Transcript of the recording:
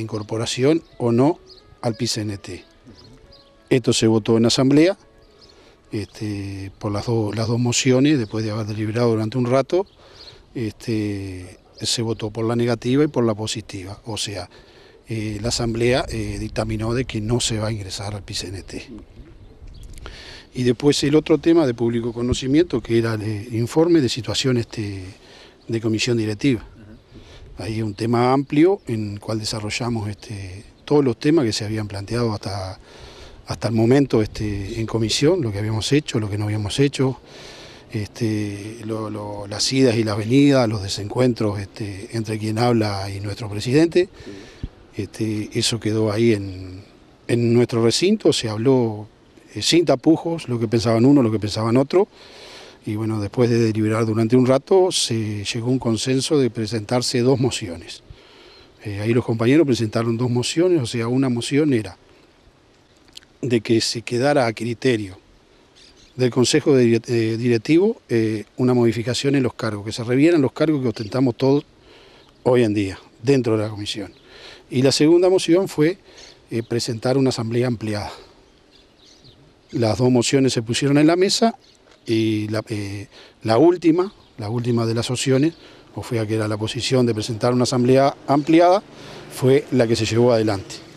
incorporación o no al PCNT. Esto se votó en asamblea este, por las, las dos mociones, después de haber deliberado durante un rato, este, se votó por la negativa y por la positiva. O sea, eh, la asamblea eh, dictaminó de que no se va a ingresar al PCNT. Y después el otro tema de público conocimiento, que era el informe de situación este, de comisión directiva. Ahí un tema amplio en el cual desarrollamos este, todos los temas que se habían planteado hasta, hasta el momento este, en comisión, lo que habíamos hecho, lo que no habíamos hecho, este, las idas y las venidas, los desencuentros este, entre quien habla y nuestro presidente. eso quedó ahí en, nuestro recinto, se habló eh, sin tapujos, lo que pensaban uno, lo que pensaban otro y bueno, después de deliberar durante un rato se llegó a un consenso de presentarse dos mociones. Eh, ahí los compañeros presentaron dos mociones, o sea, una moción era de que se quedara a criterio del Consejo eh, Directivo eh, una modificación en los cargos, que se revieran los cargos que ostentamos todos hoy en día dentro de la comisión. Y la segunda moción fue presentar una asamblea ampliada. Las dos mociones se pusieron en la mesa y eh, la, última, la última de las opciones, o fue a que era la posición de presentar una asamblea ampliada, fue la que se llevó adelante.